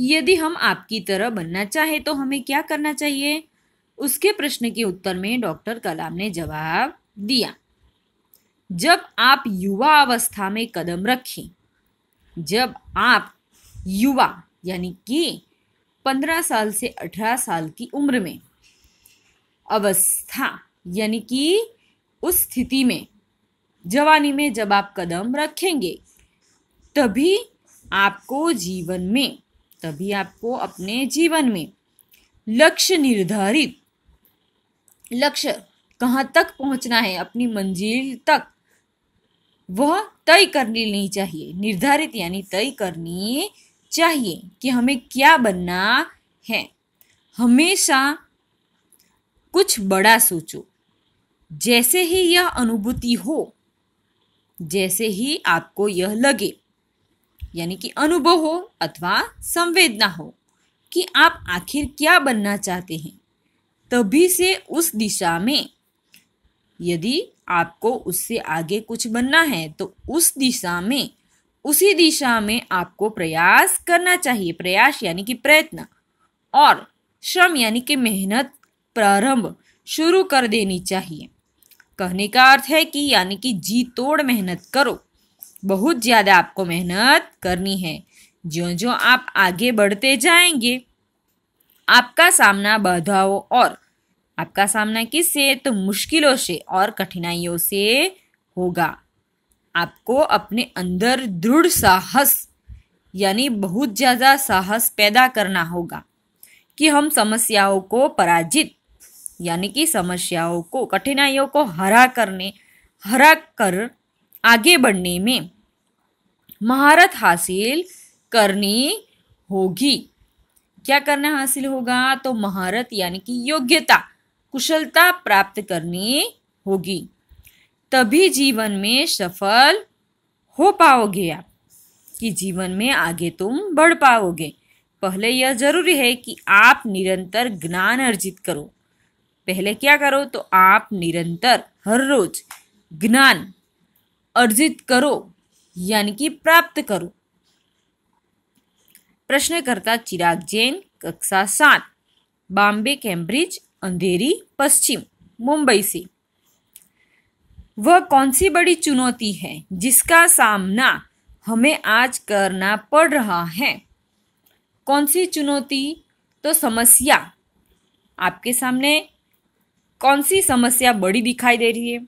यदि हम आपकी तरह बनना चाहे तो हमें क्या करना चाहिए उसके प्रश्न के उत्तर में डॉक्टर कलाम ने जवाब दिया जब आप युवा अवस्था में कदम रखें जब आप युवा यानी कि पंद्रह साल से अठारह साल की उम्र में अवस्था यानी कि उस स्थिति में जवानी में जब आप कदम रखेंगे तभी आपको जीवन में तभी आपको अपने जीवन में लक्ष्य निर्धारित लक्ष्य कहाँ तक पहुँचना है अपनी मंजिल तक वह तय करनी नहीं चाहिए निर्धारित यानी तय करनी चाहिए कि हमें क्या बनना है हमेशा कुछ बड़ा सोचो जैसे ही यह अनुभूति हो जैसे ही आपको यह लगे यानी कि अनुभव हो अथवा संवेदना हो कि आप आखिर क्या बनना चाहते हैं तभी से उस दिशा में यदि आपको उससे आगे कुछ बनना है तो उस दिशा में उसी दिशा में आपको प्रयास करना चाहिए प्रयास यानी कि प्रयत्न और श्रम यानी कि मेहनत प्रारंभ शुरू कर देनी चाहिए कहने का अर्थ है कि यानी कि जी तोड़ मेहनत करो बहुत ज़्यादा आपको मेहनत करनी है जो जो आप आगे बढ़ते जाएंगे आपका सामना बाधाओं और आपका सामना किससे तो मुश्किलों से और कठिनाइयों से होगा आपको अपने अंदर दृढ़ साहस यानी बहुत ज़्यादा साहस पैदा करना होगा कि हम समस्याओं को पराजित यानी कि समस्याओं को कठिनाइयों को हरा करने हरा कर आगे बढ़ने में महारत हासिल करनी होगी क्या करना हासिल होगा तो महारत यानी कि योग्यता कुशलता प्राप्त करनी होगी तभी जीवन में सफल हो पाओगे आप कि जीवन में आगे तुम बढ़ पाओगे पहले यह जरूरी है कि आप निरंतर ज्ञान अर्जित करो पहले क्या करो तो आप निरंतर हर रोज ज्ञान अर्जित करो यानी कि प्राप्त करो प्रश्न करता चिराग जैन कक्षा सात बॉम्बे कैम्ब्रिज अंधेरी पश्चिम मुंबई से वह कौन सी बड़ी चुनौती है जिसका सामना हमें आज करना पड़ रहा है कौन सी चुनौती तो समस्या आपके सामने कौन सी समस्या बड़ी दिखाई दे रही है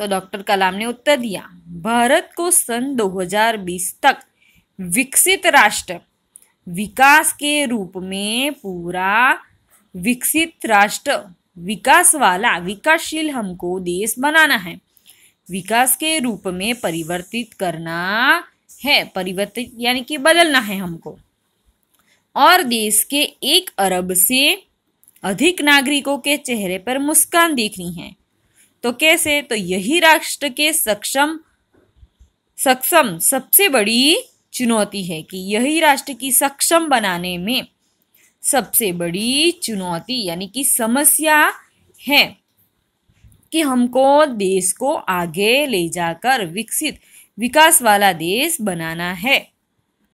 तो डॉक्टर कलाम ने उत्तर दिया भारत को सन 2020 तक विकसित राष्ट्र विकास के रूप में पूरा विकसित राष्ट्र विकास वाला विकासशील हमको देश बनाना है विकास के रूप में परिवर्तित करना है परिवर्तित यानी कि बदलना है हमको और देश के एक अरब से अधिक नागरिकों के चेहरे पर मुस्कान देखनी है तो कैसे तो यही राष्ट्र के सक्षम सक्षम सबसे बड़ी चुनौती है कि यही राष्ट्र की सक्षम बनाने में सबसे बड़ी चुनौती यानी कि समस्या है कि हमको देश को आगे ले जाकर विकसित विकास वाला देश बनाना है